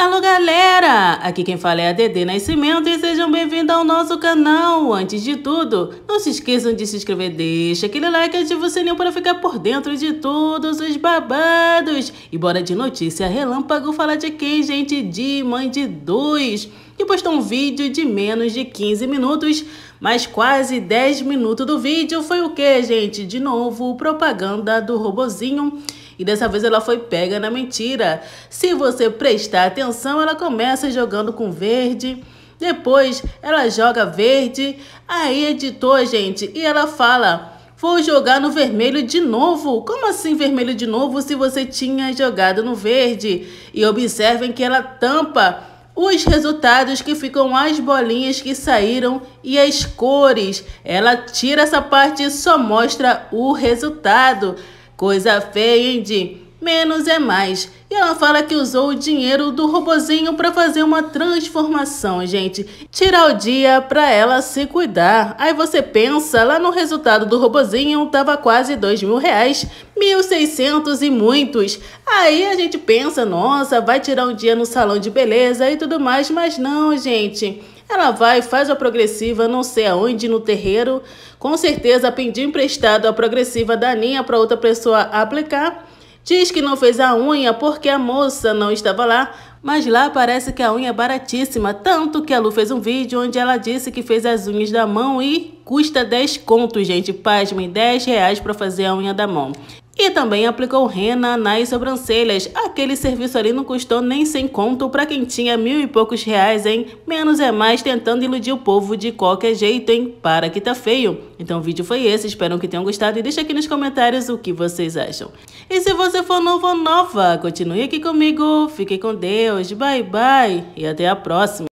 Alô galera, aqui quem fala é a Dede Nascimento e sejam bem-vindos ao nosso canal. Antes de tudo, não se esqueçam de se inscrever, deixa aquele like e ativa o sininho para ficar por dentro de todos os babados. E bora de notícia relâmpago falar de quem, gente? De Mãe de Dois, que postou um vídeo de menos de 15 minutos, mas quase 10 minutos do vídeo foi o que, gente? De novo, propaganda do robozinho e dessa vez ela foi pega na mentira. Se você prestar atenção, ela começa jogando com verde. Depois ela joga verde. Aí editou, gente, e ela fala. Vou jogar no vermelho de novo. Como assim vermelho de novo se você tinha jogado no verde? E observem que ela tampa os resultados que ficam as bolinhas que saíram e as cores. Ela tira essa parte e só mostra o resultado. Coisa feia, hein, Jim? menos é mais. E ela fala que usou o dinheiro do robozinho para fazer uma transformação, gente. Tirar o dia para ela se cuidar. Aí você pensa, lá no resultado do robozinho tava quase dois mil reais, mil seiscentos e muitos. Aí a gente pensa, nossa, vai tirar um dia no salão de beleza e tudo mais, mas não, gente. Ela vai, faz a progressiva, não sei aonde, no terreiro. Com certeza pediu emprestado a progressiva da Aninha para outra pessoa aplicar Diz que não fez a unha porque a moça não estava lá, mas lá parece que a unha é baratíssima, tanto que a Lu fez um vídeo onde ela disse que fez as unhas da mão e custa 10 contos, gente. Pasmem, 10 reais para fazer a unha da mão. E também aplicou rena nas sobrancelhas. Aquele serviço ali não custou nem sem conto para quem tinha mil e poucos reais, hein? Menos é mais tentando iludir o povo de qualquer jeito, hein? Para que tá feio. Então o vídeo foi esse, espero que tenham gostado e deixa aqui nos comentários o que vocês acham. E se você for novo ou nova, continue aqui comigo, fique com Deus, bye bye e até a próxima.